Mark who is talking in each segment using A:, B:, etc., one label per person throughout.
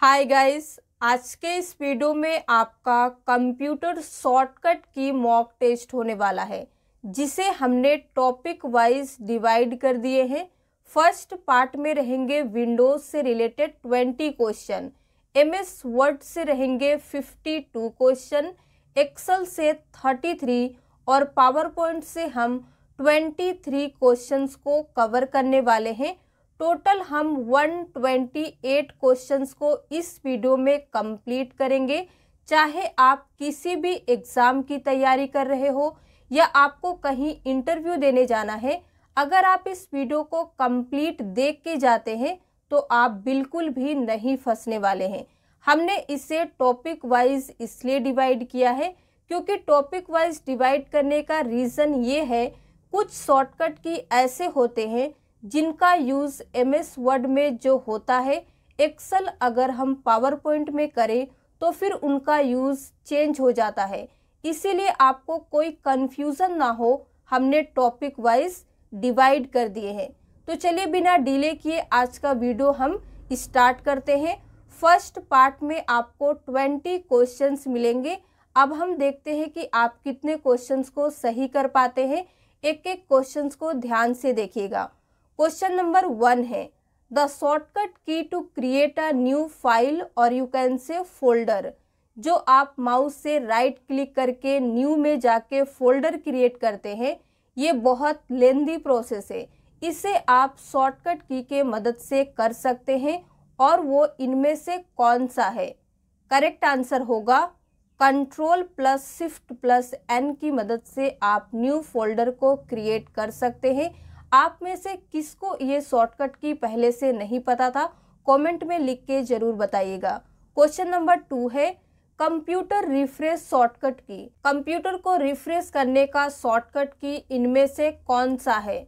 A: Hi guys आज के इस वीडियो में आपका कंप्यूटर शॉर्टकट की मॉक टेस्ट होने वाला है जिसे हमने टॉपिक वाइज डिवाइड कर दिए हैं फर्स्ट पार्ट में रहेंगे विंडोज से related twenty question M S word से रहेंगे फिफ्टी टू क्वेश्चन एक्सल से थर्टी थ्री और पावर पॉइंट से हम ट्वेंटी थ्री क्वेश्चंस को कवर करने वाले हैं टोटल हम 128 क्वेश्चंस को इस वीडियो में कंप्लीट करेंगे चाहे आप किसी भी एग्ज़ाम की तैयारी कर रहे हो या आपको कहीं इंटरव्यू देने जाना है अगर आप इस वीडियो को कंप्लीट देख के जाते हैं तो आप बिल्कुल भी नहीं फंसने वाले हैं हमने इसे टॉपिक वाइज इसलिए डिवाइड किया है क्योंकि टॉपिक वाइज डिवाइड करने का रीज़न ये है कुछ शॉर्टकट की ऐसे होते हैं जिनका यूज़ एम एस वर्ड में जो होता है एक्सल अगर हम पावर पॉइंट में करें तो फिर उनका यूज़ चेंज हो जाता है इसीलिए आपको कोई कन्फ्यूज़न ना हो हमने टॉपिक वाइज डिवाइड कर दिए हैं तो चलिए बिना डिले किए आज का वीडियो हम स्टार्ट करते हैं फर्स्ट पार्ट में आपको ट्वेंटी क्वेश्चंस मिलेंगे अब हम देखते हैं कि आप कितने क्वेश्चंस को सही कर पाते हैं एक एक क्वेश्चंस को ध्यान से देखिएगा क्वेश्चन नंबर वन है the shortcut key to create a new file और यू कैन से फोल्डर जो आप माउस से राइट क्लिक करके न्यू में जाके फोल्डर क्रिएट करते हैं ये बहुत लेंदी प्रोसेस है इसे आप शॉर्टकट की के मदद से कर सकते हैं और वो इनमें से कौन सा है करेक्ट आंसर होगा control plus shift plus N की मदद से आप न्यू फोल्डर को क्रिएट कर सकते हैं आप में से किसको ये शॉर्टकट की पहले से नहीं पता था कमेंट में लिख के ज़रूर बताइएगा क्वेश्चन नंबर टू है computer refresh shortcut key computer को रिफ्रेश करने का शॉर्टकट की इनमें से कौन सा है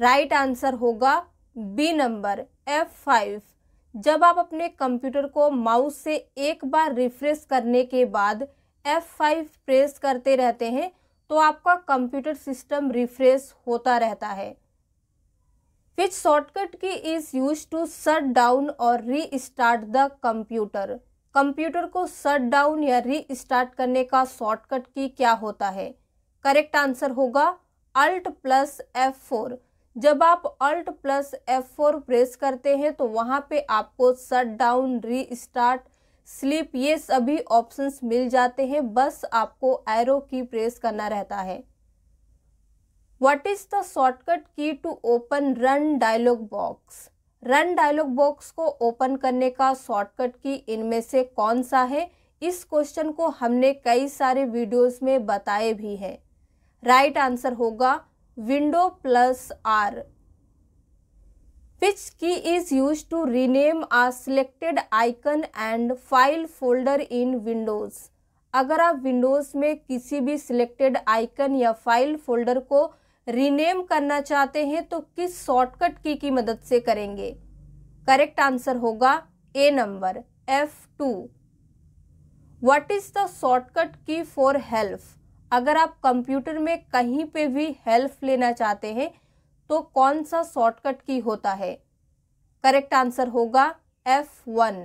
A: राइट right आंसर होगा बी नंबर एफ फाइव जब आप अपने कंप्यूटर को माउस से एक बार रिफ्रेश करने के बाद एफ फाइव प्रेस करते रहते हैं तो आपका कंप्यूटर सिस्टम रिफ्रेश होता रहता है which shortcut key is use to shut down और restart the computer computer को शट डाउन या री स्टार्ट करने का शॉर्टकट की क्या होता है करेक्ट आंसर होगा अल्ट प्लस एफ फोर जब आप alt plus F four press करते हैं तो वहाँ पे आपको shut down restart sleep ये सभी ऑप्शंस मिल जाते हैं बस आपको एरो की प्रेस करना रहता है what is the shortcut key to open run dialog box run dialog box को ओपन करने का शॉर्टकट की इनमें से कौन सा है इस क्वेश्चन को हमने कई सारे वीडियोस में बताए भी हैं राइट आंसर होगा window plus R which key is used to rename a selected icon and file folder in windows अगर आप विंडोज में किसी भी सिलेक्टेड आइकन या फाइल फोल्डर को रीनेम करना चाहते हैं तो किस शॉर्टकट की की मदद से करेंगे करेक्ट आंसर होगा A number F two what is the shortcut key for help अगर आप कंप्यूटर में कहीं पे भी हेल्प लेना चाहते हैं तो कौन सा शॉर्टकट की होता है करेक्ट आंसर होगा F one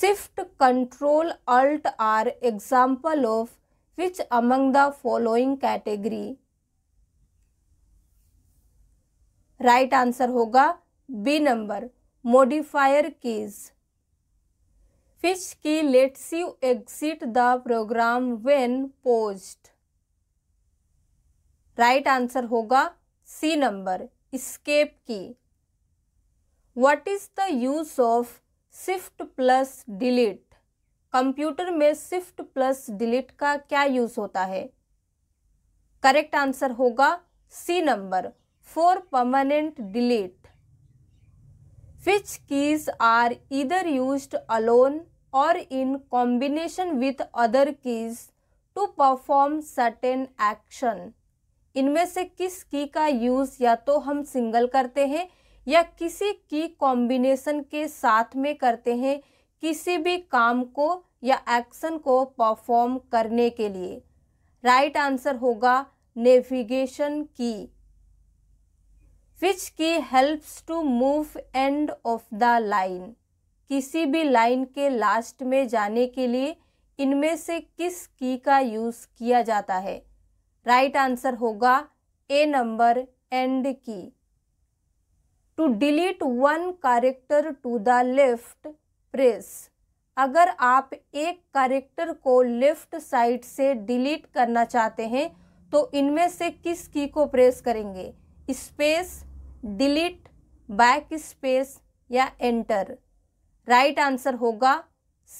A: shift control alt are example of which among the following category right answer होगा B number modifier keys which key lets you exit the program when pressed right answer होगा C number escape key what is the use of shift plus delete computer में shift plus delete का क्या use होता है correct answer होगा C number for permanent delete which keys are either use alone और in combination with other keys to perform certain action इनमें से किस की का यूज़ या तो हम सिंगल करते हैं या किसी की कॉम्बिनेशन के साथ में करते हैं किसी भी काम को या एक्शन को परफॉर्म करने के लिए राइट आंसर होगा navigation key which key helps to move end of the line किसी भी लाइन के लास्ट में जाने के लिए इनमें से किस की का यूज़ किया जाता है राइट आंसर होगा A number end key to delete one character to the left press अगर आप एक कैरेक्टर को लेफ्ट साइड से डिलीट करना चाहते हैं तो इनमें से किस की को प्रेस करेंगे स्पेस डिलीट बैक स्पेस या एंटर राइट आंसर होगा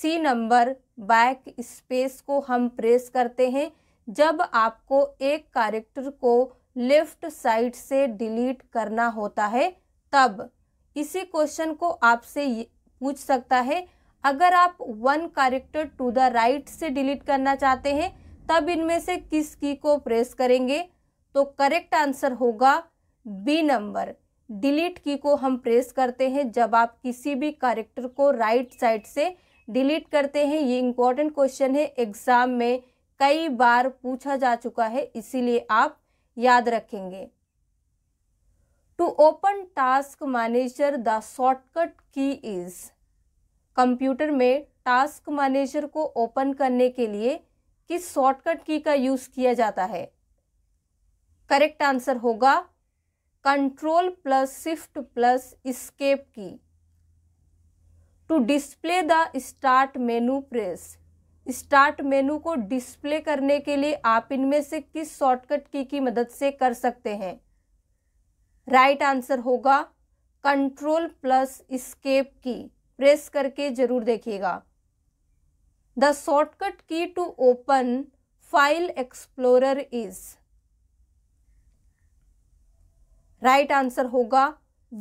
A: सी नंबर बैक स्पेस को हम प्रेस करते हैं जब आपको एक कैरेक्टर को लेफ्ट साइड से डिलीट करना होता है तब इसी क्वेश्चन को आपसे पूछ सकता है अगर आप one character to the right से डिलीट करना चाहते हैं तब इनमें से किस की को प्रेस करेंगे तो करेक्ट आंसर होगा बी नंबर डिलीट की को हम प्रेस करते हैं जब आप किसी भी कैरेक्टर को राइट right साइड से डिलीट करते हैं ये इंपॉर्टेंट क्वेश्चन है एग्ज़ाम में कई बार पूछा जा चुका है इसीलिए आप याद रखेंगे to open task manager the shortcut key is computer में टास्क मैनेजर को ओपन करने के लिए किस शॉर्टकट की का यूज किया जाता है करेक्ट आंसर होगा control plus shift plus escape key to display the start menu press start menu को डिस्प्ले करने के लिए आप इनमें से किस शॉर्टकट की की मदद से कर सकते हैं राइट right आंसर होगा control plus escape key press करके जरूर देखिएगा the shortcut key to open file explorer is right answer होगा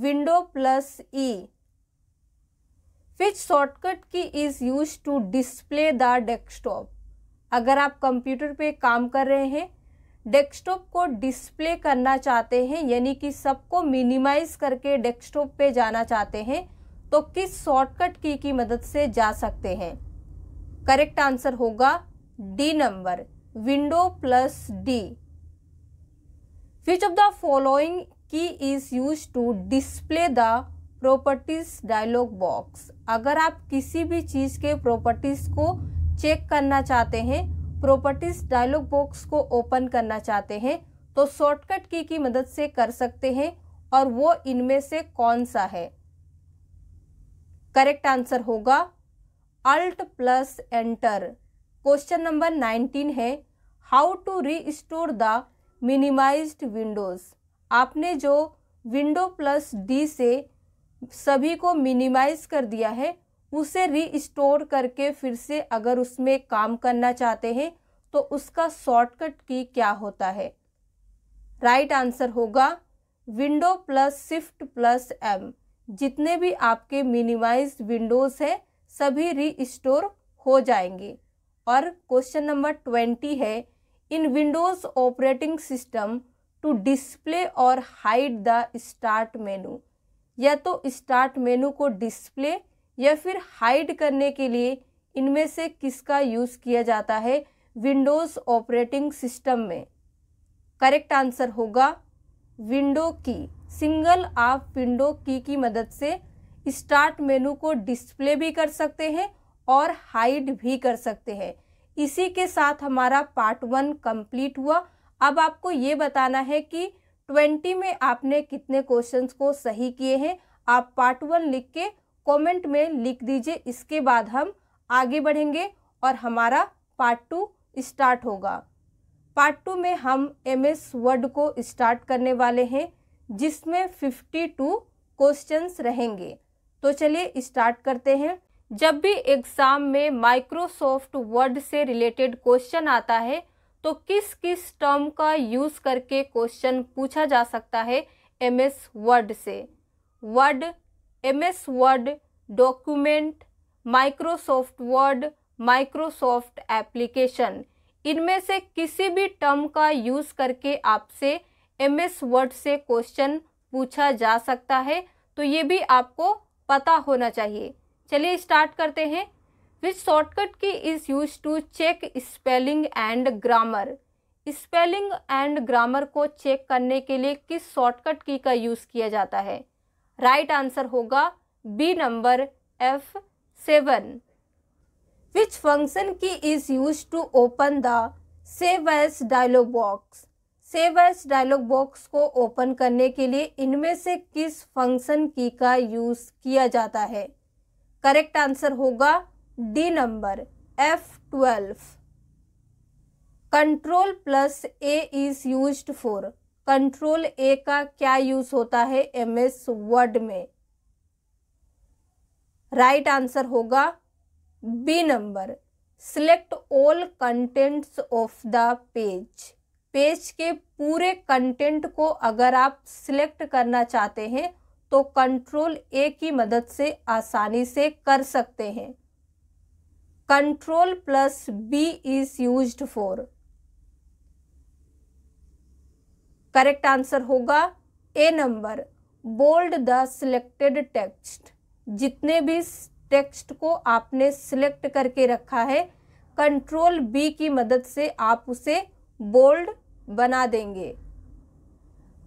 A: window plus E which shortcut key is use to display the desktop अगर आप कंप्यूटर पे काम कर रहे हैं डेस्कटॉप को डिस्प्ले करना चाहते हैं यानी कि सबको मिनिमाइज करके डेस्कटॉप पे जाना चाहते हैं तो किस शॉर्टकट की की मदद से जा सकते हैं करेक्ट आंसर होगा D number window plus D which of the following key is use to display the properties dialog box अगर आप किसी भी चीज़ के प्रॉपर्टीज को चेक करना चाहते हैं प्रॉपर्टीज डायलॉग बॉक्स को ओपन करना चाहते हैं तो शॉर्टकट की की मदद से कर सकते हैं और वो इनमें से कौन सा है करेक्ट आंसर होगा alt plus enter question number nineteen है how to restore the minimized windows आपने जो विंडो प्लस डी से सभी को मिनिमाइज कर दिया है उसे रीस्टोर करके फिर से अगर उसमें काम करना चाहते हैं तो उसका शॉर्टकट की क्या होता है राइट right आंसर होगा window plus shift plus M जितने भी आपके मिनिमाइज विंडोज़ हैं सभी रीस्टोर हो जाएंगे और क्वेश्चन नंबर ट्वेंटी है in windows operating system to display और हाइड द स्टार्ट मेनू या तो स्टार्ट मेनू को डिस्प्ले या फिर हाइड करने के लिए इनमें से किसका यूज़ किया जाता है विंडोज़ ऑपरेटिंग सिस्टम में करेक्ट आंसर होगा विंडो की सिंगल आप विंडो की की मदद से स्टार्ट मेनू को डिस्प्ले भी कर सकते हैं और हाइड भी कर सकते हैं इसी के साथ हमारा पार्ट वन कंप्लीट हुआ अब आपको ये बताना है कि ट्वेंटी में आपने कितने क्वेश्चंस को सही किए हैं आप पार्ट वन लिख के कमेंट में लिख दीजिए इसके बाद हम आगे बढ़ेंगे और हमारा पार्ट टू स्टार्ट होगा पार्ट टू में हम एम एस वर्ड को स्टार्ट करने वाले हैं जिसमें फिफ्टी टू क्वेश्चंस रहेंगे तो चलिए स्टार्ट करते हैं जब भी एग्ज़ाम में माइक्रोसॉफ्ट वर्ड से रिलेटेड क्वेश्चन आता है तो किस किस टर्म का यूज़ करके क्वेश्चन पूछा जा सकता है एम एस वर्ड से word M S word document Microsoft word Microsoft application इनमें से किसी भी टर्म का यूज़ करके आपसे एम एस वर्ड से क्वेश्चन पूछा जा सकता है तो ये भी आपको पता होना चाहिए चलिए स्टार्ट करते हैं which shortcut key is use to check spelling and grammar spelling and grammar को चेक करने के लिए किस शॉर्टकट की का यूज़ किया जाता है राइट right आंसर होगा B number F seven which function key is use to open the save as dialog box save as dialog box को ओपन करने के लिए इनमें से किस फंक्शन की का यूज किया जाता है करेक्ट आंसर होगा D number F twelve control plus A is use for control A का क्या यूज होता है एम एस वर्ड में राइट right आंसर होगा B number select all contents of the page page के पूरे कंटेंट को अगर आप सिलेक्ट करना चाहते हैं तो कंट्रोल ए की मदद से आसानी से कर सकते हैं control plus B is use for. Correct answer होगा A number bold the selected text जितने भी टेक्स्ट को आपने सिलेक्ट करके रखा है कंट्रोल बी की मदद से आप उसे बोल्ड बना देंगे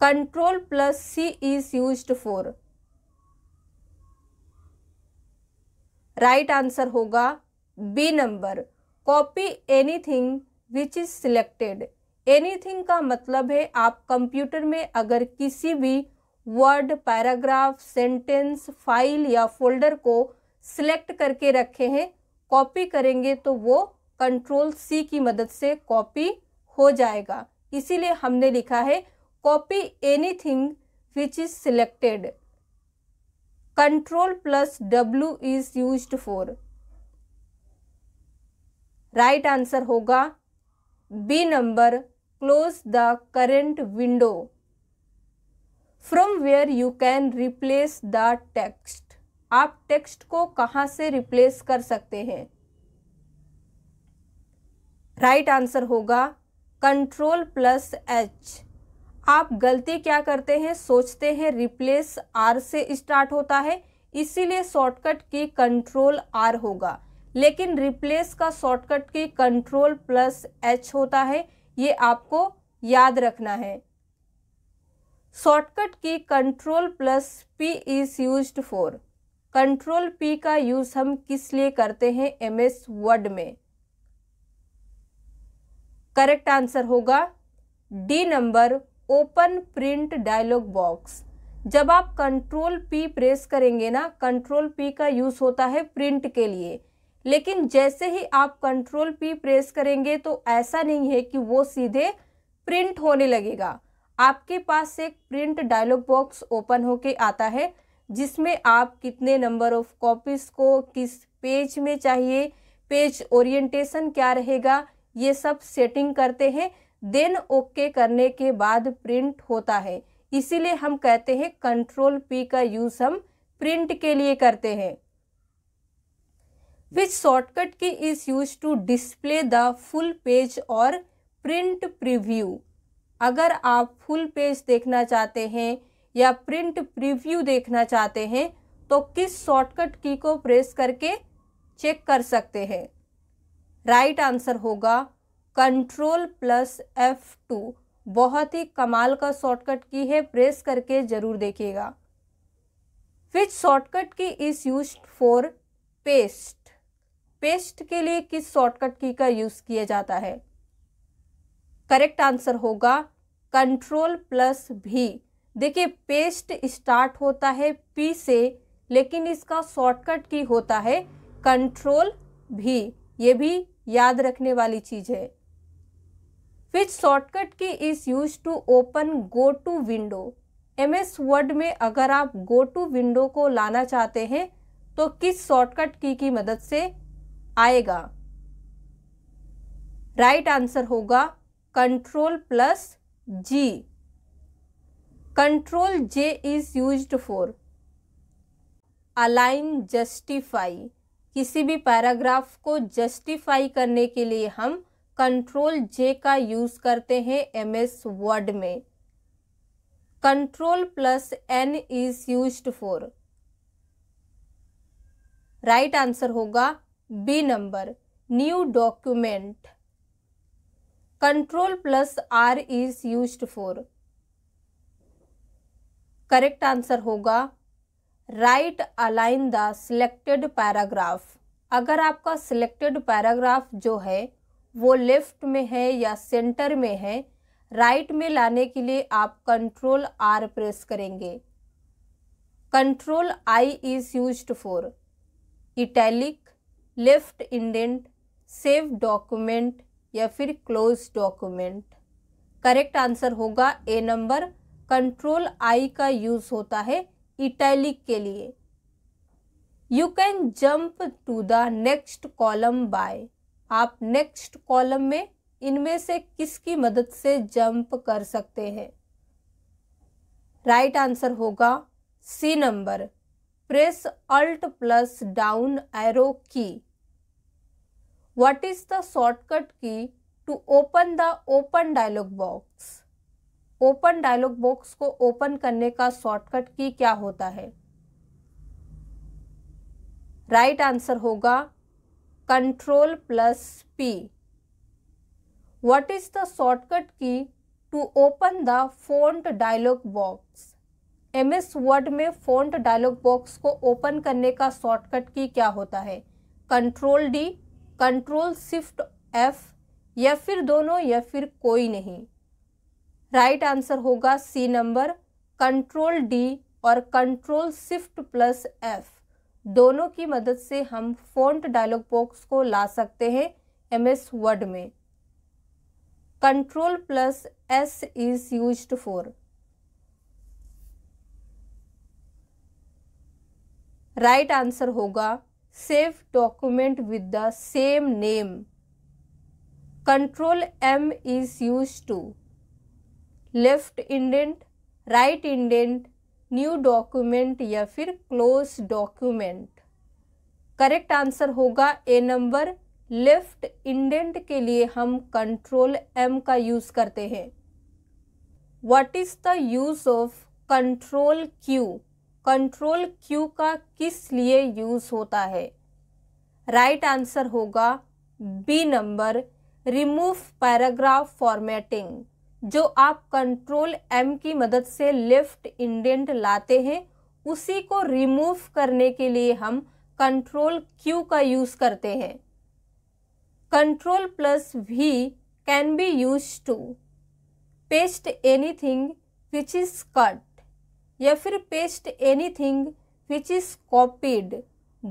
A: control plus C is use for right answer होगा B number copy anything which is selected anything का मतलब है आप कंप्यूटर में अगर किसी भी वर्ड पैराग्राफ सेंटेंस फाइल या फोल्डर को सिलेक्ट करके रखे हैं कॉपी करेंगे तो वो कंट्रोल सी की मदद से कॉपी हो जाएगा इसीलिए हमने लिखा है copy anything which is selected control plus W is used for right answer होगा B number close the current window from where you can replace the text आप टेक्स्ट को कहाँ से रिप्लेस कर सकते हैं राइट आंसर होगा कंट्रोल प्लस एच आप गलती क्या करते हैं सोचते हैं रिप्लेस आर से स्टार्ट होता है इसीलिए शॉर्टकट की कंट्रोल आर होगा लेकिन रिप्लेस का shortcut key control plus H होता है ये आपको याद रखना है shortcut key control plus P is use for control P का यूज हम किस लिए करते हैं एम एस वर्ड में करेक्ट आंसर होगा D number open print dialog box जब आप कंट्रोल पी प्रेस करेंगे ना कंट्रोल पी का यूज होता है प्रिंट के लिए लेकिन जैसे ही आप कंट्रोल पी प्रेस करेंगे तो ऐसा नहीं है कि वो सीधे प्रिंट होने लगेगा आपके पास एक प्रिंट डायलॉग बॉक्स ओपन होके आता है जिसमें आप कितने नंबर ऑफ कॉपीज़ को किस पेज में चाहिए पेज ओरिएंटेशन क्या रहेगा ये सब सेटिंग करते हैं देन ओके करने के बाद प्रिंट होता है इसीलिए हम कहते हैं कंट्रोल पी का यूज़ हम प्रिंट के लिए करते हैं which shortcut key is use to display the full page और प्रिंट प्रिव्यू अगर आप फुल पेज देखना चाहते हैं या प्रिंट प्रिव्यू देखना चाहते हैं तो किस शॉर्टकट की को प्रेस करके चेक कर सकते हैं राइट आंसर होगा कंट्रोल प्लस एफ टू बहुत ही कमाल का शॉर्टकट की है प्रेस करके ज़रूर देखिएगा which shortcut key is use for paste paste के लिए किस शॉर्टकट की का यूज किया जाता है करेक्ट आंसर होगा कंट्रोल प्लस भी देखिए पेस्ट स्टार्ट होता है पी से लेकिन इसका शॉर्टकट की होता है कंट्रोल भी ये भी याद रखने वाली चीज़ है फिर shortcut key is use to open go to window M S word में अगर आप गो टू विंडो को लाना चाहते हैं तो किस शॉर्टकट की की मदद से आएगा राइट आंसर होगा control plus G control J is use for align justify किसी भी पैराग्राफ को जस्टिफाई करने के लिए हम कंट्रोल जे का यूज़ करते हैं एम एस वर्ड में control plus N is use for right answer होगा B number new document control plus R is use for correct answer होगा right align the selected paragraph अगर आपका सिलेक्टेड पैराग्राफ जो है वो लेफ्ट में है या सेंटर में है राइट में लाने के लिए आप कंट्रोल आर प्रेस करेंगे control I is use for italic left indent save document या फिर क्लोज डॉक्यूमेंट करेक्ट आंसर होगा ए नंबर कंट्रोल आई का यूज होता है इटैलिक के लिए you can jump to the next column by आप नेक्स्ट कॉलम में इनमें से किसकी मदद से जंप कर सकते हैं राइट right आंसर होगा C number press alt plus down arrow key what is the shortcut key to open the open dialog box open dialog box को open करने का shortcut key क्या होता है राइट right आंसर होगा control plus P what is the shortcut key to open the font dialog box M S word में font dialog box को open करने का शॉर्टकट की क्या होता है control D control shift F या फिर दोनों या फिर कोई नहीं राइट right आंसर होगा सी नंबर कंट्रोल डी और कंट्रोल शिफ्ट प्लस एफ दोनों की मदद से हम फॉन्ट डायलॉग बॉक्स को ला सकते हैं एम एस वर्ड में control plus S is use for right answer होगा save document with the same name control M is use to left indent right indent new document या फिर close document correct answer होगा A number left indent के लिए हम control M का use करते हैं what is the use of control Q control Q का किस लिए यूज़ होता है राइट right आंसर होगा B number remove paragraph formatting जो आप कंट्रोल एम की मदद से लेफ्ट इंडेंट लाते हैं उसी को रिमूव करने के लिए हम कंट्रोल क्यू का यूज़ करते हैं control plus V can be use to paste anything which is cut या फिर paste anything which is copied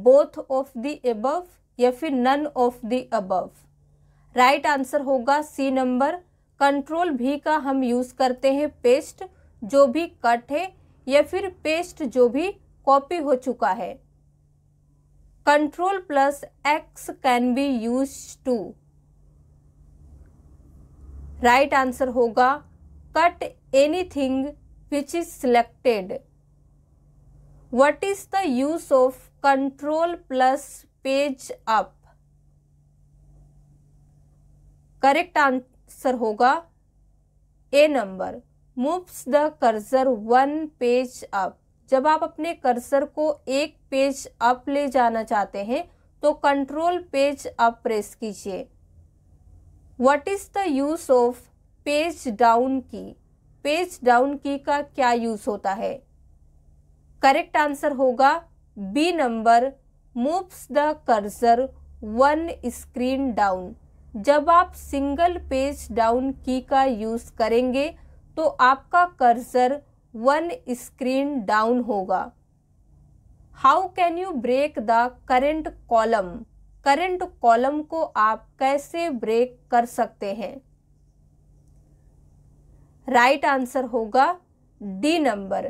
A: both of the above या फिर none of the above right answer होगा C number control भी का हम use करते हैं पेस्ट जो भी कट है या फिर पेस्ट जो भी कॉपी हो चुका है control plus X can be use to right answer होगा cut anything which is selected. What is the use of control plus page up? Correct answer होगा A number moves the cursor one page up जब आप अपने cursor को एक page up ले जाना चाहते हैं तो कंट्रोल पेज अप प्रेस कीजिए what is the use of page down key page down key का क्या यूज होता है करेक्ट आंसर होगा B number moves the cursor one screen down जब आप सिंगल पेज डाउन की का यूज करेंगे तो आपका कर्सर वन स्क्रीन डाउन होगा how can you break the current column current column को आप कैसे ब्रेक कर सकते हैं राइट आंसर होगा D number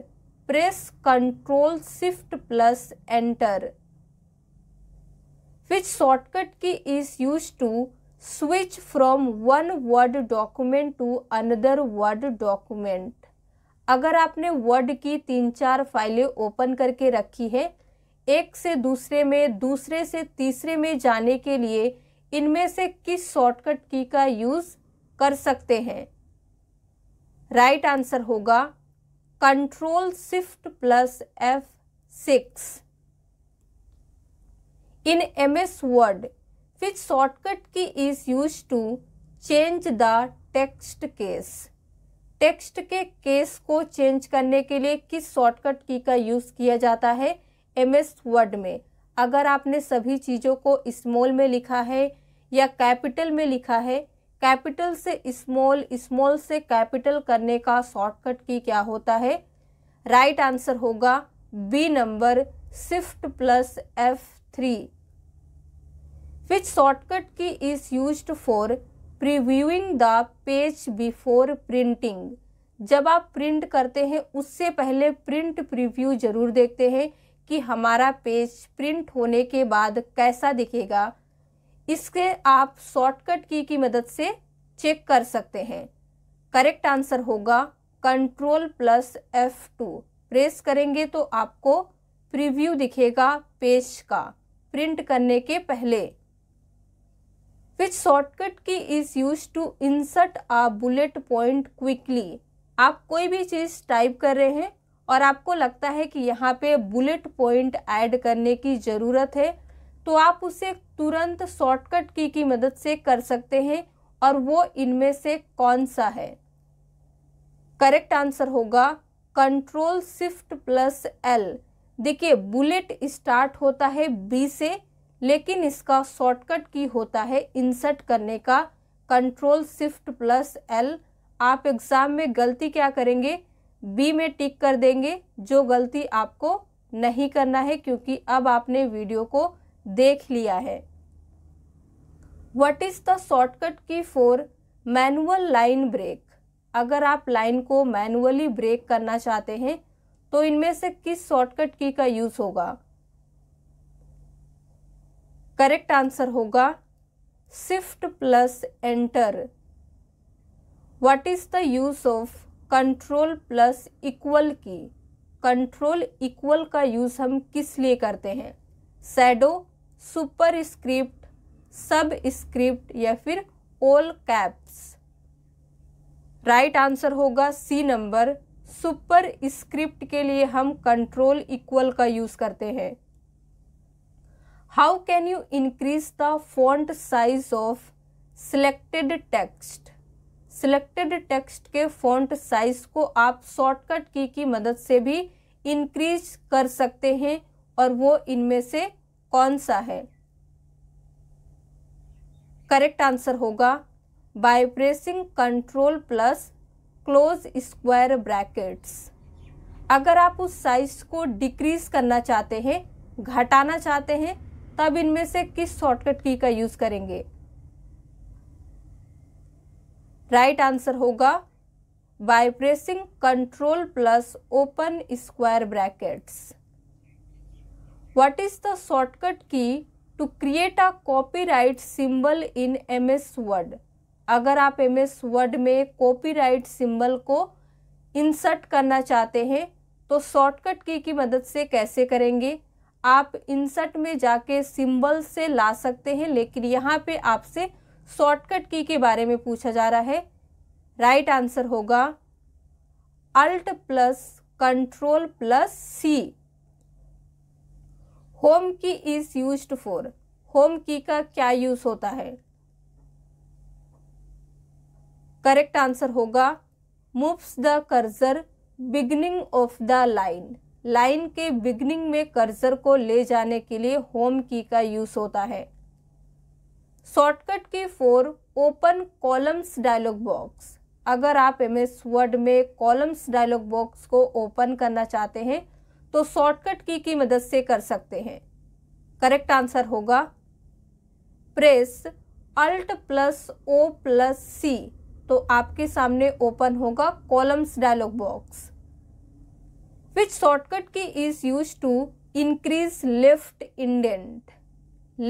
A: press control shift plus enter which shortcut key is use to switch from one word document to another word document अगर आपने word की तीन चार फाइलें ओपन करके रखी है एक से दूसरे में दूसरे से तीसरे में जाने के लिए इनमें से किस शॉर्टकट की का यूज़ कर सकते हैं राइट right आंसर होगा control shift plus F six in M S word which shortcut key is use to change the text case text के केस को चेंज करने के लिए किस शॉर्टकट की का यूज़ किया जाता है एम एस वर्ड में अगर आपने सभी चीज़ों को स्मॉल में लिखा है या कैपिटल में लिखा है कैपिटल से स्मॉल स्मॉल से कैपिटल करने का शॉर्टकट की क्या होता है राइट right आंसर होगा B number shift plus F three which shortcut key is use for previewing the page before printing जब आप प्रिंट करते हैं उससे पहले प्रिंट प्रिव्यू जरूर देखते हैं कि हमारा पेज प्रिंट होने के बाद कैसा दिखेगा इसके आप शॉर्टकट की की मदद से चेक कर सकते हैं करेक्ट आंसर होगा control plus F two press करेंगे तो आपको प्रीव्यू दिखेगा पेज का प्रिंट करने के पहले which shortcut key is use to insert a bullet point quickly आप कोई भी चीज़ टाइप कर रहे हैं और आपको लगता है कि यहाँ पे बुलेट पॉइंट ऐड करने की ज़रूरत है तो आप उसे तुरंत शॉर्टकट की की मदद से कर सकते हैं और वो इनमें से कौन सा है करेक्ट आंसर होगा कंट्रोल शिफ्ट प्लस एल देखिए बुलेट स्टार्ट होता है बी से लेकिन इसका शॉर्टकट की होता है इंसर्ट करने का कंट्रोल शिफ्ट प्लस एल आप एग्ज़ाम में गलती क्या करेंगे बी में टिक कर देंगे जो गलती आपको नहीं करना है क्योंकि अब आपने वीडियो को देख लिया है what is the shortcut key for manual line break अगर आप लाइन को मैनुअली ब्रेक करना चाहते हैं तो इनमें से किस शॉर्टकट की का यूज़ होगा करेक्ट आंसर होगा shift plus enter what is the use of control plus equal key control equal का यूज़ हम किस लिए करते हैं shadow superscript subscript या फिर ओल कैप्स राइट आंसर होगा सी नंबर सुपर स्क्रिप्ट के लिए हम कंट्रोल इक्वल का यूज करते हैं how can you increase the font size of selected text selected text के फॉन्ट साइज को आप शॉर्टकट की की मदद से भी इंक्रीज कर सकते हैं और वो इनमें से कौन सा है करेक्ट आंसर होगा by pressing control plus close square brackets अगर आप उस साइज को डिक्रीज करना चाहते हैं घटाना चाहते हैं तब इनमें से किस शॉर्टकट की का यूज़ करेंगे राइट right आंसर होगा by pressing control plus open square brackets what is the shortcut key to create a copyright symbol in ms word अगर आप एम एस वर्ड में कॉपीराइट सिंबल को इंसर्ट करना चाहते हैं तो शॉर्टकट की की मदद से कैसे करेंगे आप इंसर्ट में जाके सिंबल से ला सकते हैं लेकिन यहाँ पे आपसे शॉर्टकट की के बारे में पूछा जा रहा है राइट right आंसर होगा alt plus control plus C home key is use for home key का क्या यूज होता है करेक्ट आंसर होगा moves the cursor beginning of the line line के बिगनिंग में कर्जर को ले जाने के लिए होम की का यूज होता है shortcut key for open columns dialog box अगर आप एम एस वर्ड में कॉलम्स डायलॉग बॉक्स को ओपन करना चाहते हैं तो शॉर्टकट की की मदद से कर सकते हैं करेक्ट आंसर होगा press alt plus O plus C तो आपके सामने ओपन होगा columns dialog box which shortcut key is use to increase left indent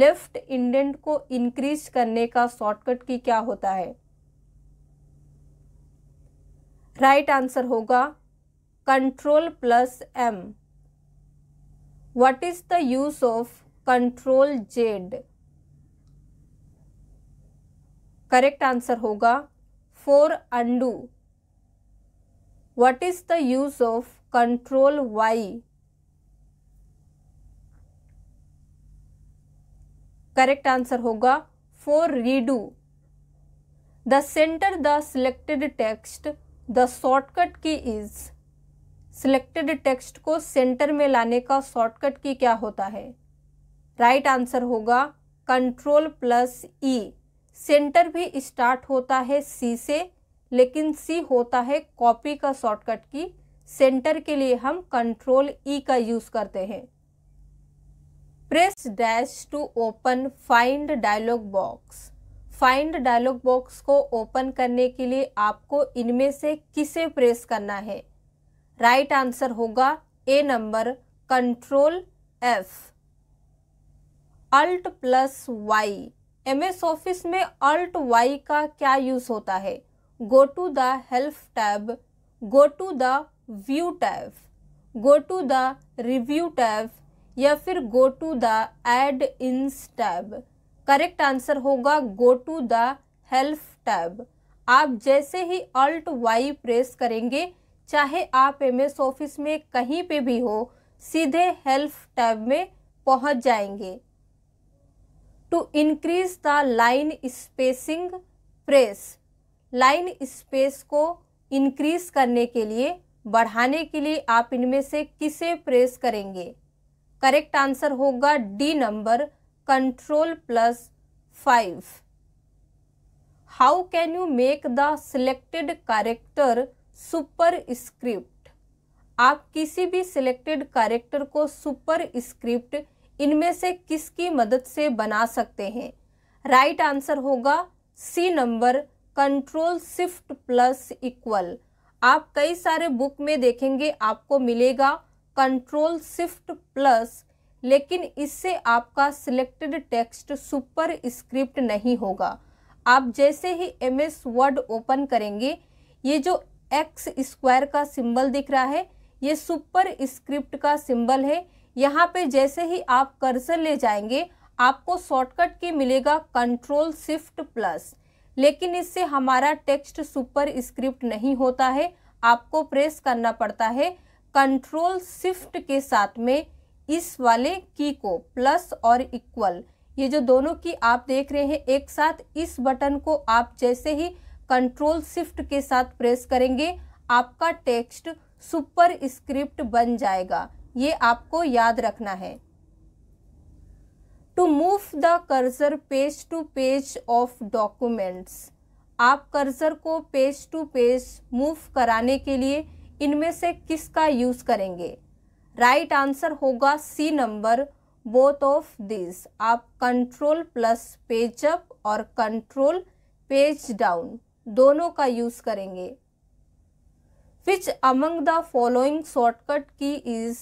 A: left indent को इंक्रीज करने का शॉर्टकट की क्या होता है राइट right आंसर होगा control plus M what is the use of control z correct answer होगा for undo what is the use of control y correct answer होगा for redo the center the selected text the shortcut key is selected text को center में लाने का shortcut key क्या होता है right right answer होगा कंट्रोल प्लस ई सेंटर भी स्टार्ट होता है सी से लेकिन सी होता है कॉपी का शॉर्टकट की सेंटर के लिए हम कंट्रोल ई e का यूज़ करते हैं press dash to open find dialog box find dialog box को ओपन करने के लिए आपको इनमें से किसे प्रेस करना है राइट आंसर होगा A number control F alt plus Y M S office में अल्ट वाई का क्या यूज़ होता है go to the help tab go to the view tab go to the review tab या फिर go to the add ins tab correct answer होगा go to the help tab आप जैसे ही alt Y press करेंगे चाहे आप M S office में कहीं पे भी हो सीधे हेल्प टैब में पहुंच जाएंगे to increase the line spacing press line space को इंक्रीज करने के लिए बढ़ाने के लिए आप इनमें से किसे प्रेस करेंगे करेक्ट आंसर होगा D number control plus five how can you make the selected character superscript आप किसी भी सिलेक्टेड कैरेक्टर को सुपर स्क्रिप्ट इनमें से किसकी मदद से बना सकते हैं राइट right आंसर होगा C number control shift plus equal आप कई सारे बुक में देखेंगे आपको मिलेगा कंट्रोल शिफ्ट प्लस लेकिन इससे आपका सिलेक्टेड टेक्स्ट सुपर स्क्रिप्ट नहीं होगा आप जैसे ही एम एस वर्ड ओपन करेंगे ये जो एक्स स्क्वायर का सिंबल दिख रहा है ये सुपर स्क्रिप्ट का सिंबल है यहाँ पे जैसे ही आप कर्सर ले जाएंगे आपको शॉर्टकट की मिलेगा कंट्रोल शिफ्ट प्लस लेकिन इससे हमारा टेक्स्ट सुपर स्क्रिप्ट नहीं होता है आपको प्रेस करना पड़ता है कंट्रोल शिफ्ट के साथ में इस वाले की को प्लस और इक्वल ये जो दोनों की आप देख रहे हैं एक साथ इस बटन को आप जैसे ही कंट्रोल शिफ्ट के साथ प्रेस करेंगे आपका टेक्स्ट सुपर स्क्रिप्ट बन जाएगा ये आपको याद रखना है to move the cursor page to page of documents आप कर्जर को पेज टू पेज मूव कराने के लिए इनमें से किसका यूज़ करेंगे राइट right आंसर होगा C number both of this आप कंट्रोल प्लस पेज अप और कंट्रोल पेज डाउन दोनों का यूज करेंगे which among the following shortcut key is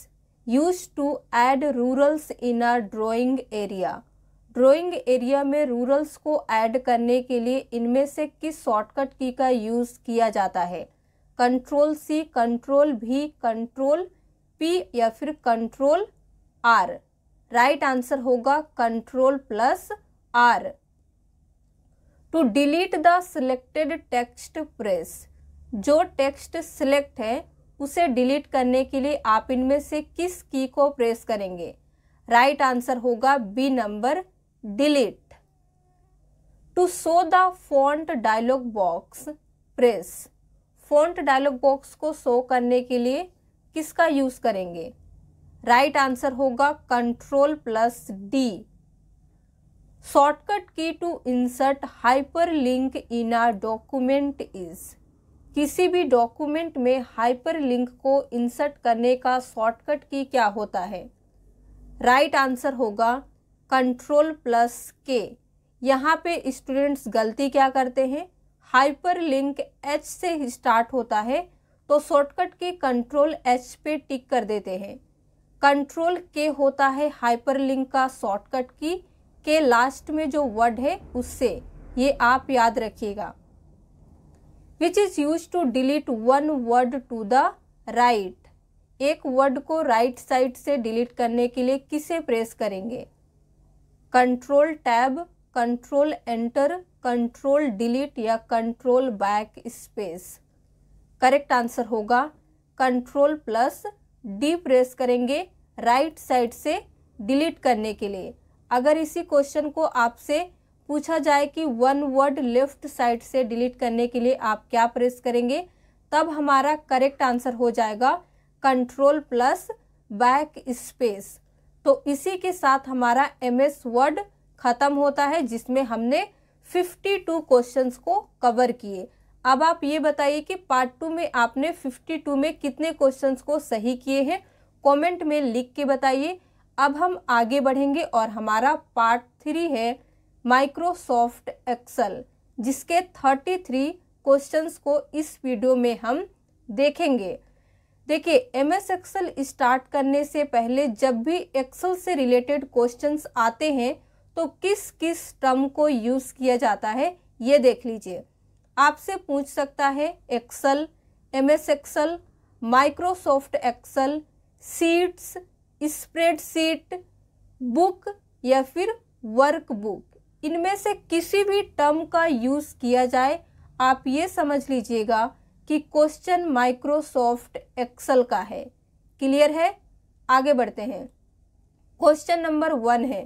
A: use to add rulers in our drawing area drawing area में rulers को add करने के लिए इनमें से किस शॉर्टकट की का यूज़ किया जाता है control C control B control P या फिर कंट्रोल आर राइट आंसर होगा control plus R to delete the selected text press जो टेक्स्ट सिलेक्ट है उसे डिलीट करने के लिए आप इनमें से किस की को प्रेस करेंगे राइट right आंसर होगा B number delete to show the font dialog box press font dialog box को शो करने के लिए किसका यूज़ करेंगे राइट right आंसर होगा control plus D key to insert hyperlink in a document is किसी भी डॉक्यूमेंट में हाइपरलिंक को इंसर्ट करने का शॉर्टकट की क्या होता है राइट right आंसर होगा कंट्रोल प्लस के यहाँ पे स्टूडेंट्स गलती क्या करते हैं हाइपरलिंक एच से स्टार्ट होता है तो शॉर्टकट की कंट्रोल एच पे टिक कर देते हैं कंट्रोल के होता है हाइपरलिंक का शॉर्टकट की के लास्ट में जो वर्ड है उससे ये आप याद रखिएगा which is use to delete one word to the right एक वर्ड को राइट right साइड से डिलीट करने के लिए किसे प्रेस करेंगे control tab control enter control delete या control backspace correct answer होगा कंट्रोल प्लस डी प्रेस करेंगे राइट right साइड से डिलीट करने के लिए अगर इसी क्वेश्चन को आपसे पूछा जाए कि वन वर्ड लेफ्ट साइड से डिलीट करने के लिए आप क्या प्रेस करेंगे तब हमारा करेक्ट आंसर हो जाएगा कंट्रोल प्लस बैक स्पेस तो इसी के साथ हमारा एम एस वर्ड ख़त्म होता है जिसमें हमने 52 क्वेश्चंस को कवर किए अब आप ये बताइए कि पार्ट टू में आपने 52 में कितने क्वेश्चंस को सही किए हैं कमेंट में लिख के बताइए अब हम आगे बढ़ेंगे और हमारा पार्ट थ्री है माइक्रोसॉफ्ट एक्सल जिसके थर्टी थ्री क्वेश्चंस को इस वीडियो में हम देखेंगे देखिए एम एस एक्सल स्टार्ट करने से पहले जब भी एक्सल से रिलेटेड क्वेश्चंस आते हैं तो किस किस टर्म को यूज़ किया जाता है ये देख लीजिए आपसे पूछ सकता है Excel M S Excel Microsoft Excel sheets spreadsheet book या फिर वर्क बुक इनमें से किसी भी टर्म का यूज़ किया जाए आप ये समझ लीजिएगा कि क्वेश्चन माइक्रोसॉफ्ट एक्सल का है क्लियर है आगे बढ़ते हैं क्वेश्चन नंबर वन है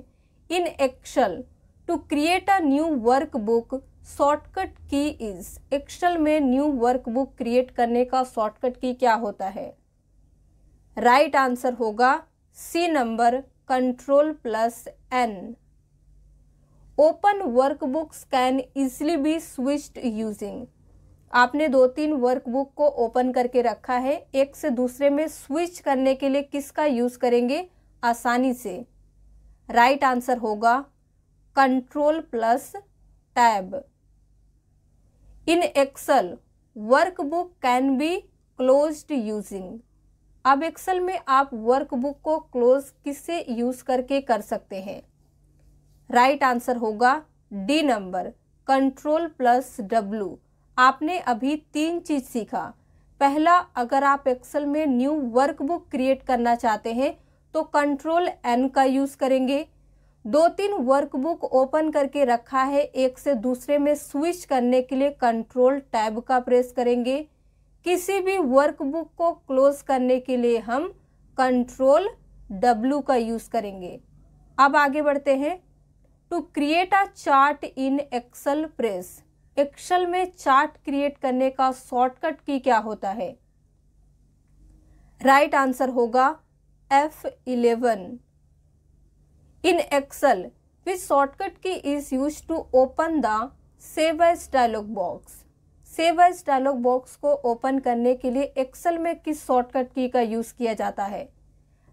A: in Excel to create a new workbook shortcut key is Excel में न्यू वर्क बुक क्रिएट करने का शॉर्टकट की क्या होता है राइट right आंसर होगा C number control plus N open workbooks can easily be switched using आपने दो तीन वर्कबुक को ओपन करके रखा है एक से दूसरे में स्विच करने के लिए किसका यूज़ करेंगे आसानी से राइट right आंसर होगा control plus tab in Excel workbook can be closed using अब एक्सेल में आप वर्कबुक को क्लोज किससे यूज करके कर सकते हैं राइट आंसर होगा D number control plus W आपने अभी तीन चीज सीखा पहला अगर आप एक्सेल में न्यू वर्कबुक क्रिएट करना चाहते हैं तो कंट्रोल एन का यूज़ करेंगे दो तीन वर्कबुक ओपन करके रखा है एक से दूसरे में स्विच करने के लिए कंट्रोल टैब का प्रेस करेंगे किसी भी वर्कबुक को क्लोज करने के लिए हम कंट्रोल डब्लू का यूज़ करेंगे अब आगे बढ़ते हैं to create a chart in Excel press Excel में चार्ट क्रिएट करने का शॉर्टकट की क्या होता है राइट right आंसर होगा F eleven in Excel which shortcut key is use to open the save as dialog box save as dialog box को open करने के लिए एक्सेल में किस शॉर्टकट की का यूज़ किया जाता है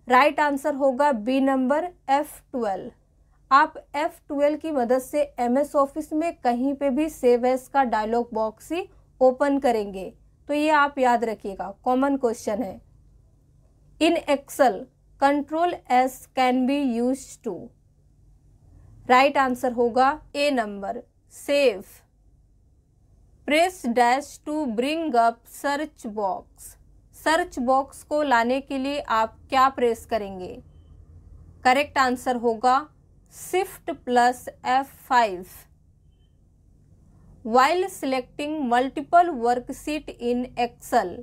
A: राइट right आंसर होगा बी नंबर एफ ट्वेल्व आप एफ ट्वेल्व की मदद से एम एस ऑफिस में कहीं पे भी सेव एज का डायलॉग बॉक्स ही ओपन करेंगे तो ये आप याद रखिएगा कॉमन क्वेश्चन है in Excel control S can be use to right answer होगा A number save press dash to bring up search box search box को लाने के लिए आप क्या प्रेस करेंगे करेक्ट आंसर होगा shift plus F five while selecting multiple worksheet in Excel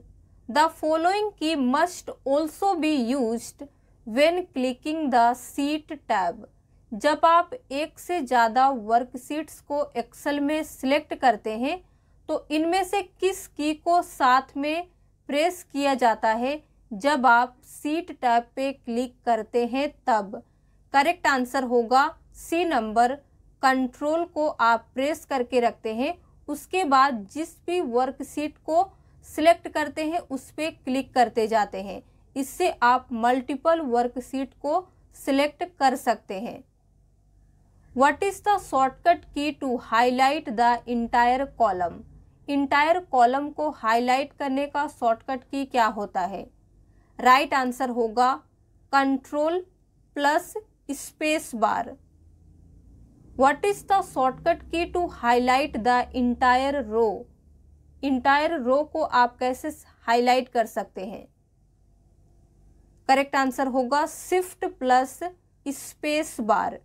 A: the following key must also B use when clicking the sheet tab जब आप एक से ज़्यादा वर्कशीट्स को एक्सल में सिलेक्ट करते हैं तो इनमें से किस की को साथ में प्रेस किया जाता है जब आप सीट टैब पे क्लिक करते हैं तब करेक्ट आंसर होगा सी नंबर कंट्रोल को आप प्रेस करके रखते हैं उसके बाद जिस भी वर्कशीट को सिलेक्ट करते हैं उस पर क्लिक करते जाते हैं इससे आप मल्टीपल वर्कशीट को सिलेक्ट कर सकते हैं what is the shortcut key to highlight the entire column entire column को हाईलाइट करने का शॉर्टकट की क्या होता है राइट right आंसर होगा control plus space bar what is the shortcut key to highlight the entire row entire row को आप कैसे हाईलाइट कर सकते हैं करेक्ट आंसर होगा shift plus space bar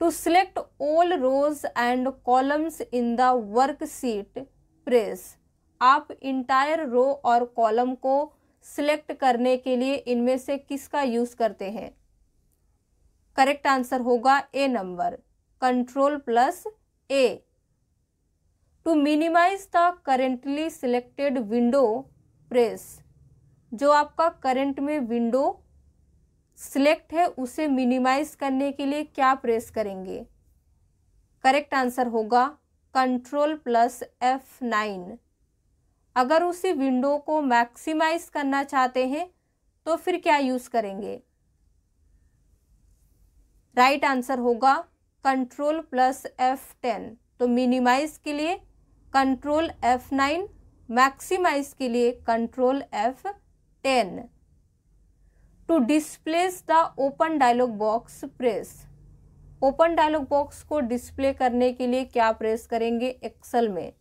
A: to select all rows and columns in the worksheet press आप entire row और column को सिलेक्ट करने के लिए इनमें से किसका यूज करते हैं करेक्ट आंसर होगा A number control plus A to minimize the currently selected window press जो आपका करंट में विंडो सिलेक्ट है उसे मिनिमाइज करने के लिए क्या प्रेस करेंगे करेक्ट आंसर होगा कंट्रोल प्लस एफ नाइन अगर उसी विंडो को मैक्सिमाइज करना चाहते हैं तो फिर क्या यूज़ करेंगे राइट right आंसर होगा कंट्रोल प्लस एफ टेन तो मिनिमाइज के लिए कंट्रोल एफ नाइन मैक्सिमाइज के लिए control F ten to displace the open dialog box press open dialog box को डिस्प्ले करने के लिए क्या प्रेस करेंगे एक्सल में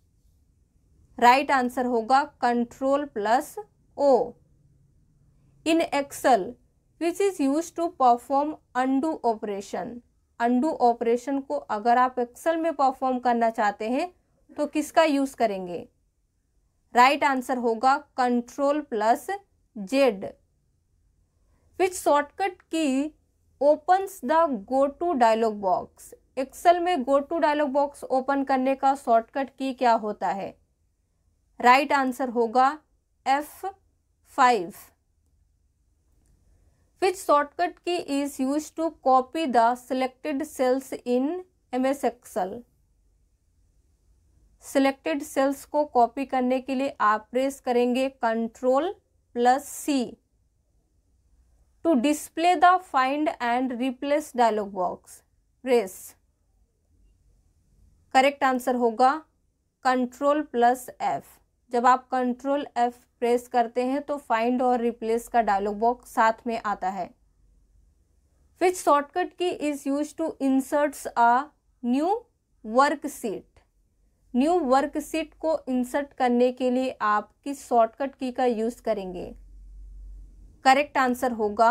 A: राइट right आंसर होगा control plus O in Excel which is use to perform undo operation undo operation को अगर आप एक्सल में परफॉर्म करना चाहते हैं तो किसका यूज़ करेंगे राइट right आंसर होगा control plus Z which shortcut key opens the go to dialog box Excel में go to dialog box open करने का शॉर्टकट की क्या होता है राइट right आंसर होगा F five shortcut key is use to copy the selected cells in M S Excel selected cells को copy करने के लिए आप प्रेस करेंगे control plus C to display the find and replace dialog box press correct answer होगा control plus F जब आप control F press करते हैं तो फाइंड और रिप्लेस का डायलॉग बॉक्स साथ में आता है which shortcut key is use to inserts a new worksheet new worksheet को इंसर्ट करने के लिए आप किस शॉर्टकट की का यूज़ करेंगे करेक्ट आंसर होगा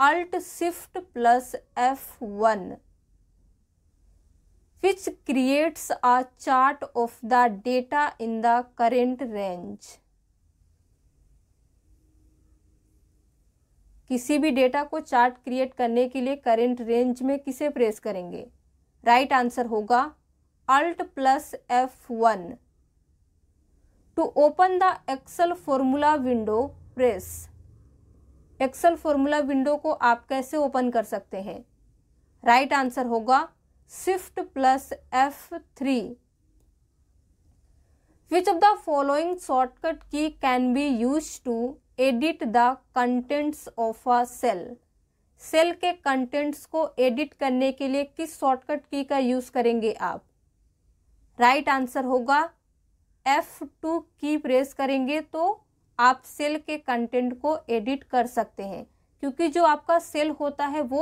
A: alt shift plus F one which creates a chart of the data in the current range किसी भी डेटा को चार्ट क्रिएट करने के लिए करेंट रेंज में किसे प्रेस करेंगे राइट right आंसर होगा alt plus F one to open the Excel formula window press Excel formula window को आप कैसे ओपन कर सकते हैं राइट right आंसर होगा shift plus F three which of the following shortcut key can be use to edit the contents of a cell cell के contents को edit करने के लिए किस शॉर्टकट की का यूज़ करेंगे आप राइट right आंसर होगा एफ टू की प्रेस करेंगे तो आप सेल के कंटेंट को एडिट कर सकते हैं क्योंकि जो आपका सेल होता है वो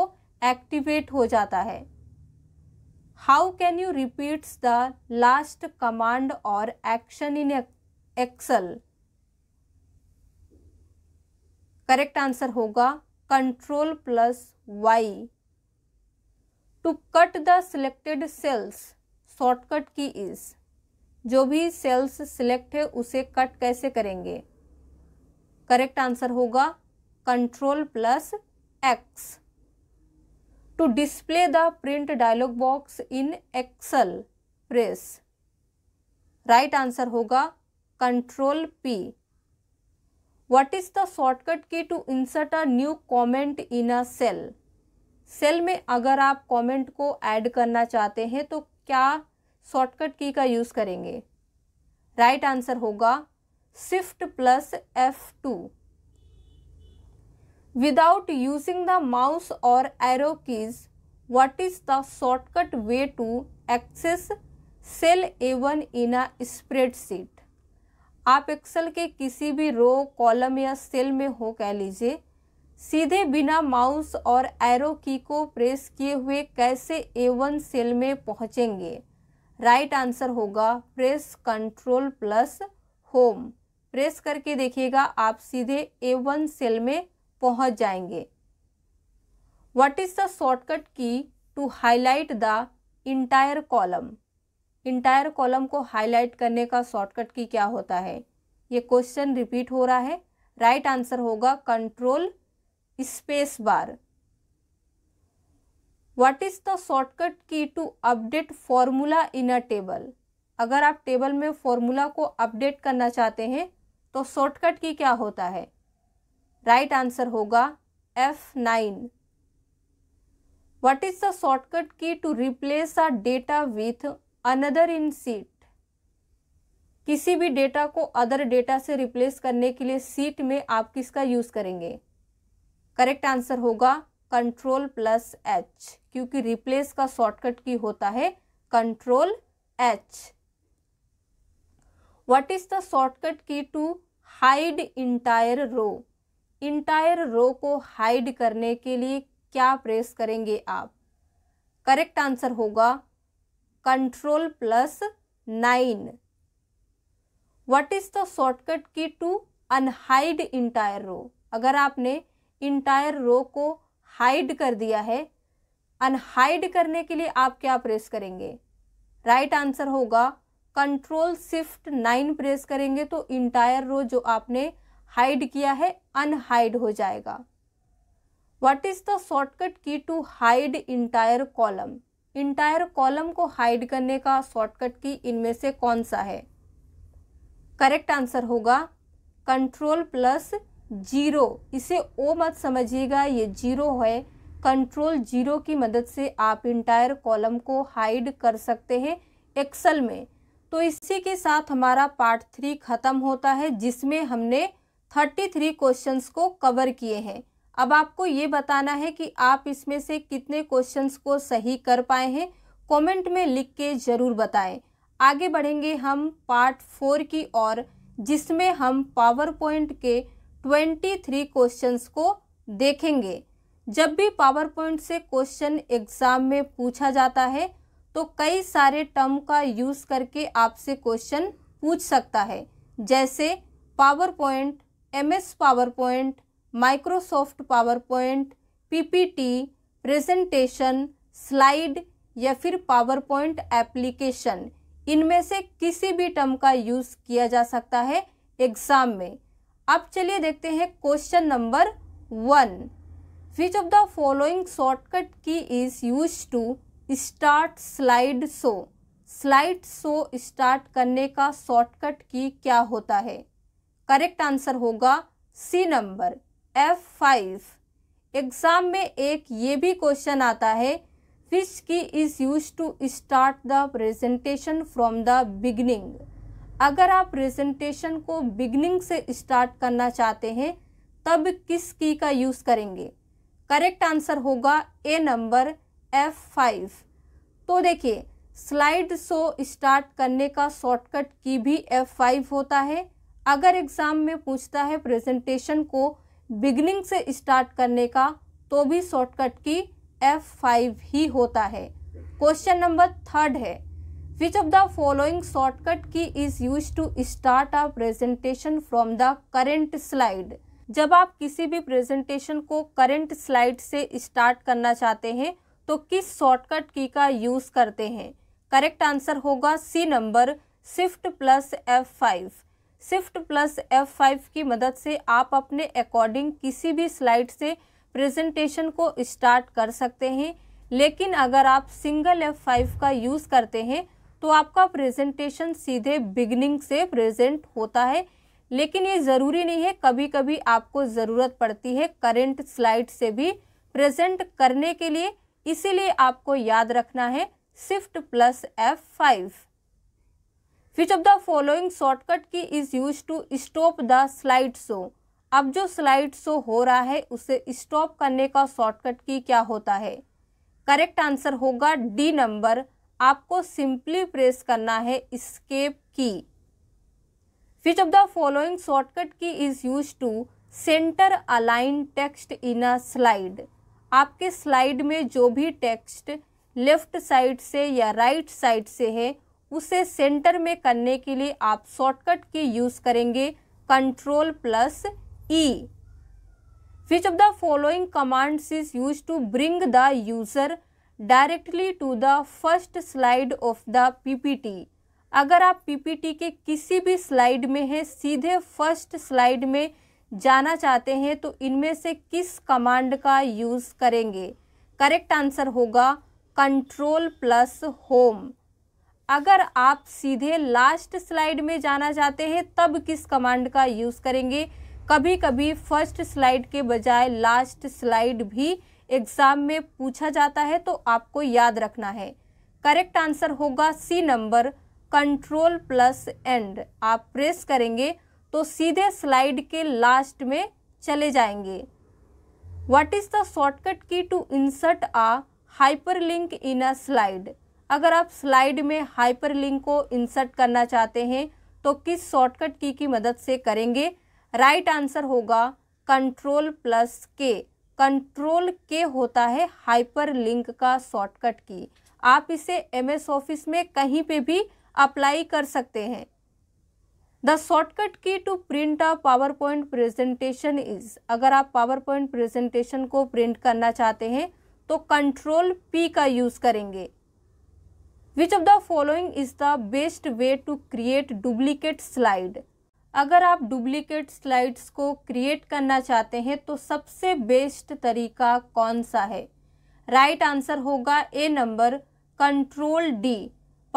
A: एक्टिवेट हो जाता है how can you repeats the last command और action in Excel correct answer होगा control plus Y to cut the selected cells shortcut key is जो भी सेल्स सिलेक्ट है उसे कट कैसे करेंगे करेक्ट आंसर होगा control plus X to display the print dialog box in Excel press right answer होगा control P what is the shortcut key to insert a new comment in a cell cell में अगर आप comment को add करना चाहते हैं तो क्या शॉर्टकट की का यूज़ करेंगे राइट right आंसर होगा shift plus F2 without using the mouse or arrow keys what is the shortcut way to access cell A1 in a spreadsheet आप एक्सेल के किसी भी रो कॉलम या सेल में हो कह लीजिए सीधे बिना माउस और एरो की को प्रेस किए हुए कैसे ए वन सेल में पहुंचेंगे राइट right आंसर होगा press control plus home press करके देखिएगा आप सीधे ए वन सेल में पहुंच जाएंगे what is the shortcut key to highlight the entire column entire column को हाईलाइट करने का शॉर्टकट की क्या होता है ये क्वेश्चन रिपीट हो रहा है राइट right आंसर होगा control space bar what is the shortcut key to update formula in a table अगर आप टेबल में फॉर्मूला को अपडेट करना चाहते हैं तो शॉर्टकट की क्या होता है राइट right आंसर होगा F nine what is the shortcut key to replace a data with another in sheet किसी भी डेटा को अदर डेटा से रिप्लेस करने के लिए सीट में आप किसका यूज करेंगे करेक्ट आंसर होगा कंट्रोल प्लस एच क्योंकि रिप्लेस का शॉर्टकट की होता है control H what is the shortcut key to hide entire row entire row को हाइड करने के लिए क्या प्रेस करेंगे आप करेक्ट आंसर होगा control plus nine what is the shortcut key to unhide entire row अगर आपने इंटायर रो को हाइड कर दिया है अनहाइड करने के लिए आप क्या प्रेस करेंगे राइट right आंसर होगा कंट्रोल शिफ्ट नाइन प्रेस करेंगे तो इंटायर रो जो आपने हाइड किया है अनहाइड हो जाएगा what is the shortcut key to hide entire column entire column को हाइड करने का शॉर्टकट की इनमें से कौन सा है करेक्ट आंसर होगा कंट्रोल प्लस जीरो इसे ओ मत समझिएगा ये जीरो है कंट्रोल जीरो की मदद से आप इंटायर कॉलम को हाइड कर सकते हैं एक्सल में तो इसी के साथ हमारा पार्ट थ्री ख़त्म होता है जिसमें हमने थर्टी थ्री क्वेश्चन को कवर किए हैं अब आपको ये बताना है कि आप इसमें से कितने क्वेश्चंस को सही कर पाए हैं कमेंट में लिख के ज़रूर बताएं आगे बढ़ेंगे हम पार्ट फोर की ओर जिसमें हम पावर पॉइंट के ट्वेंटी थ्री क्वेश्चन को देखेंगे जब भी पावर पॉइंट से क्वेश्चन एग्ज़ाम में पूछा जाता है तो कई सारे टर्म का यूज़ करके आपसे क्वेश्चन पूछ सकता है जैसे PowerPoint M S PowerPoint Microsoft PowerPoint P P T presentation slide या फिर पावर पॉइंट एप्लीकेशन इनमें से किसी भी टर्म का यूज़ किया जा सकता है एग्ज़ाम में अब चलिए देखते हैं question number one which of the following shortcut key is use to start slide show slide show start करने का शॉर्टकट की क्या होता है करेक्ट आंसर होगा C number F five exam में एक ये भी क्वेश्चन आता है which key is use to start the presentation from the beginning अगर आप प्रेजेंटेशन को बिगनिंग से स्टार्ट करना चाहते हैं तब किस की का यूज़ करेंगे करेक्ट आंसर होगा ए नंबर एफ फाइव तो देखिए स्लाइड शो स्टार्ट करने का शॉर्टकट की भी एफ फाइव होता है अगर एग्ज़ाम में पूछता है प्रेजेंटेशन को बिगनिंग से स्टार्ट करने का तो भी शॉर्टकट की एफ फाइव ही होता है क्वेश्चन नंबर थर्ड है which of the following shortcut key is use to start a presentation from the current slide जब आप किसी भी प्रेजेंटेशन को करेंट स्लाइड से स्टार्ट करना चाहते हैं तो किस शॉर्टकट की का यूज़ करते हैं करेक्ट आंसर होगा C number shift plus F five shift plus F five key मदद से आप अपने अकॉर्डिंग किसी भी स्लाइड से प्रेजेंटेशन को स्टार्ट कर सकते हैं लेकिन अगर आप सिंगल एफ फाइव का यूज़ करते हैं तो आपका प्रेजेंटेशन सीधे बिगनिंग से प्रेजेंट होता है लेकिन ये ज़रूरी नहीं है कभी कभी आपको ज़रूरत पड़ती है करेंट स्लाइड से भी प्रेजेंट करने के लिए इसीलिए आपको याद रखना है shift plus F five which of the following shortcut key is use to stop the slide show अब जो स्लाइड शो हो रहा है उसे स्टॉप करने का शॉर्टकट की क्या होता है करेक्ट आंसर होगा डी नंबर आपको सिंपली प्रेस करना है escape key which of the following shortcut key is use to center align text in a slide आपके स्लाइड में जो भी टेक्स्ट लेफ्ट साइड से या राइट right साइड से है उसे सेंटर में करने के लिए आप शॉर्टकट की यूज़ करेंगे control plus E which of the following commands is use to bring the user directly to the first slide of the PPT अगर आप पीपीटी के किसी भी स्लाइड में हैं सीधे फर्स्ट स्लाइड में जाना चाहते हैं तो इनमें से किस कमांड का यूज़ करेंगे करेक्ट आंसर होगा कंट्रोल प्लस होम अगर आप सीधे लास्ट स्लाइड में जाना चाहते हैं तब किस कमांड का यूज़ करेंगे कभी कभी फर्स्ट स्लाइड के बजाय लास्ट स्लाइड भी एग्ज़ाम में पूछा जाता है तो आपको याद रखना है करेक्ट आंसर होगा C number control plus end आप प्रेस करेंगे तो सीधे स्लाइड के लास्ट में चले जाएंगे what is the shortcut key to insert a hyperlink in a slide अगर आप स्लाइड में हाइपर लिंक को इंसर्ट करना चाहते हैं तो किस शॉर्टकट की की मदद से करेंगे राइट right आंसर होगा control plus K control K होता है हाइपर लिंक का शॉर्टकट की आप इसे एम एस ऑफिस में कहीं पे भी अप्लाई कर सकते हैं the shortcut key to print a PowerPoint presentation is अगर आप पावर पॉइंट प्रेजेंटेशन को प्रिंट करना चाहते हैं तो कंट्रोल पी का यूज़ करेंगे which of the following is the best way to create duplicate slide अगर आप डुप्लीकेट स्लाइड्स को क्रिएट करना चाहते हैं तो सबसे बेस्ट तरीका कौन सा है राइट right आंसर होगा A number control D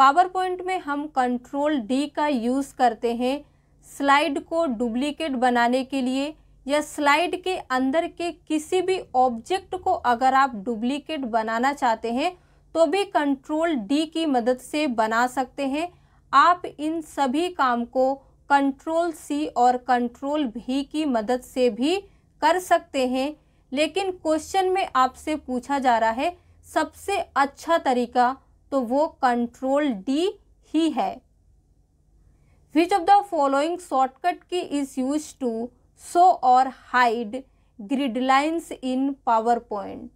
A: PowerPoint में हम कंट्रोल डी का यूज़ करते हैं स्लाइड को डुप्लीकेट बनाने के लिए या स्लाइड के अंदर के किसी भी ऑब्जेक्ट को अगर आप डुप्लीकेट बनाना चाहते हैं तो भी कंट्रोल डी की मदद से बना सकते हैं आप इन सभी काम को कंट्रोल सी और कंट्रोल भी की मदद से भी कर सकते हैं लेकिन क्वेश्चन में आपसे पूछा जा रहा है सबसे अच्छा तरीका तो वो कंट्रोल डी ही है which of the following shortcut key is use to show और hide grid lines in PowerPoint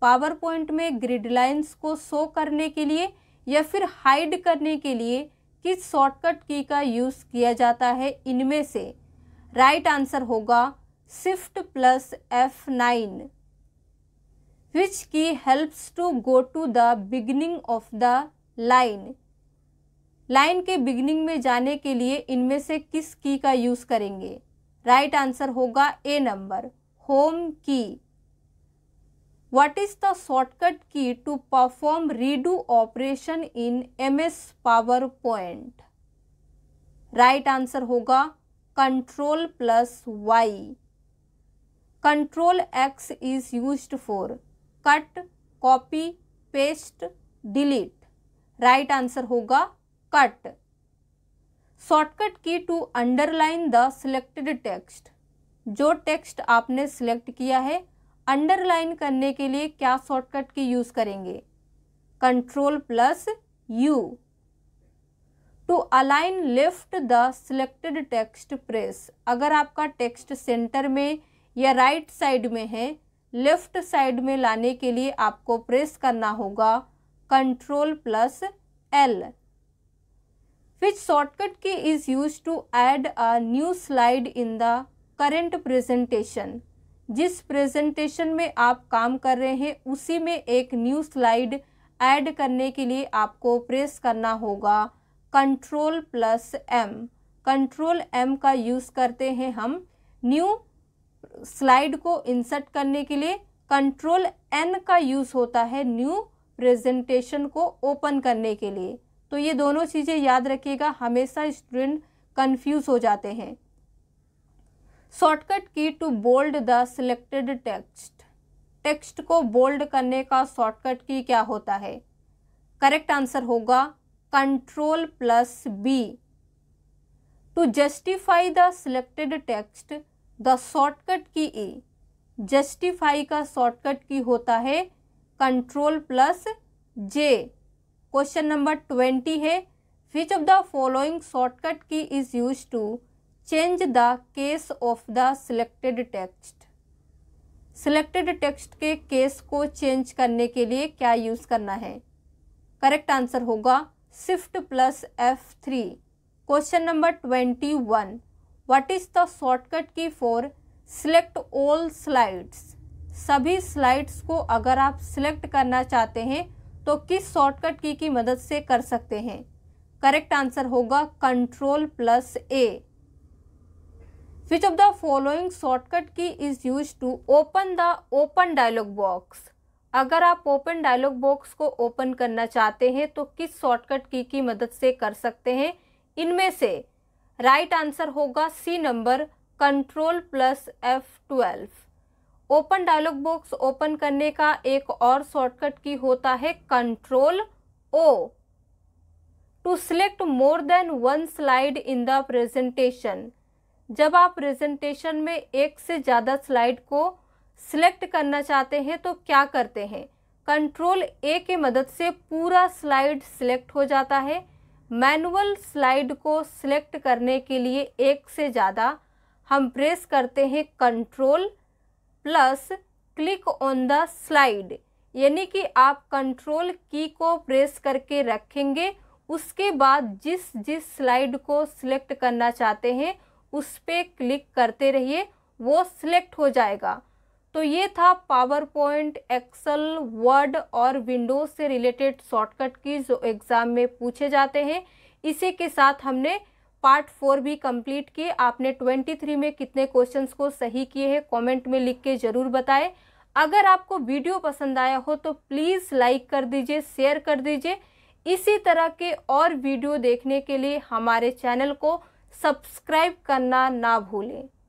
A: PowerPoint में ग्रिड लाइन्स को शो करने के लिए या फिर हाइड करने के लिए किस शॉर्टकट की का यूज़ किया जाता है इनमें से राइट right आंसर होगा shift plus F nine which key helps to go to the beginning of the line line के बिगनिंग में जाने के लिए इनमें से किस की का यूज़ करेंगे राइट right आंसर होगा A number home key what is the shortcut key to perform redo operation in M S PowerPoint right answer होगा control plus Y control X is use for cut copy paste delete right answer होगा cut shortcut key to underline the selected text जो text आपने select किया है underline करने के लिए क्या शॉर्टकट की यूज़ करेंगे control plus U to align left the selected text press अगर आपका टेक्स्ट सेंटर में या राइट right साइड में है लेफ्ट साइड में लाने के लिए आपको प्रेस करना होगा control plus L which shortcut key is use to add a new slide in the current presentation जिस प्रेजेंटेशन में आप काम कर रहे हैं उसी में एक न्यू स्लाइड ऐड करने के लिए आपको प्रेस करना होगा control plus M control M का यूज़ करते हैं हम न्यू स्लाइड को इंसर्ट करने के लिए कंट्रोल एन का यूज़ होता है न्यू प्रेजेंटेशन को ओपन करने के लिए तो ये दोनों चीज़ें याद रखिएगा हमेशा स्टूडेंट कंफ्यूज हो जाते हैं shortcut key to bold the selected text text को बोल्ड करने का शॉर्टकट की क्या होता है करेक्ट आंसर होगा control plus B to justify the selected text the shortcut key ई जस्टिफाई का शॉर्टकट की होता है control plus J question number twenty है which of the following shortcut key is use to change the case of the selected text selected text के case को change करने के लिए क्या यूज़ करना है करेक्ट आंसर होगा shift plus F three question number twenty one what is the shortcut key for select all slides सभी स्लाइड्स को अगर आप सिलेक्ट करना चाहते हैं तो किस शॉर्टकट की की मदद से कर सकते हैं करेक्ट आंसर होगा control plus A which of the following shortcut key is use to open the open dialog box अगर आप ओपन डायलॉग बॉक्स को ओपन करना चाहते हैं तो किस शॉर्टकट की की मदद से कर सकते हैं इनमें से राइट आंसर होगा C number control plus F twelve open dialog box open करने का एक और शॉर्टकट की होता है control O to select more than one slide in the presentation जब आप प्रेजेंटेशन में एक से ज़्यादा स्लाइड को सिलेक्ट करना चाहते हैं तो क्या करते हैं कंट्रोल ए के मदद से पूरा स्लाइड सिलेक्ट हो जाता है मैनुअल स्लाइड को सिलेक्ट करने के लिए एक से ज़्यादा हम प्रेस करते हैं control plus click on the slide यानी कि आप कंट्रोल की को प्रेस करके रखेंगे उसके बाद जिस जिस स्लाइड को सिलेक्ट करना चाहते हैं उस पर क्लिक करते रहिए वो सिलेक्ट हो जाएगा तो ये था पावर पॉइंट एक्सल वर्ड और विंडोज से रिलेटेड शॉर्टकट की जो एग्ज़ाम में पूछे जाते हैं इसी के साथ हमने पार्ट फोर भी कंप्लीट किए आपने ट्वेंटी थ्री में कितने क्वेश्चंस को सही किए हैं कमेंट में लिख के ज़रूर बताएं अगर आपको वीडियो पसंद आया हो तो प्लीज़ लाइक कर दीजिए शेयर कर दीजिए इसी तरह के और वीडियो देखने के लिए हमारे चैनल को सब्सक्राइब करना ना भूलें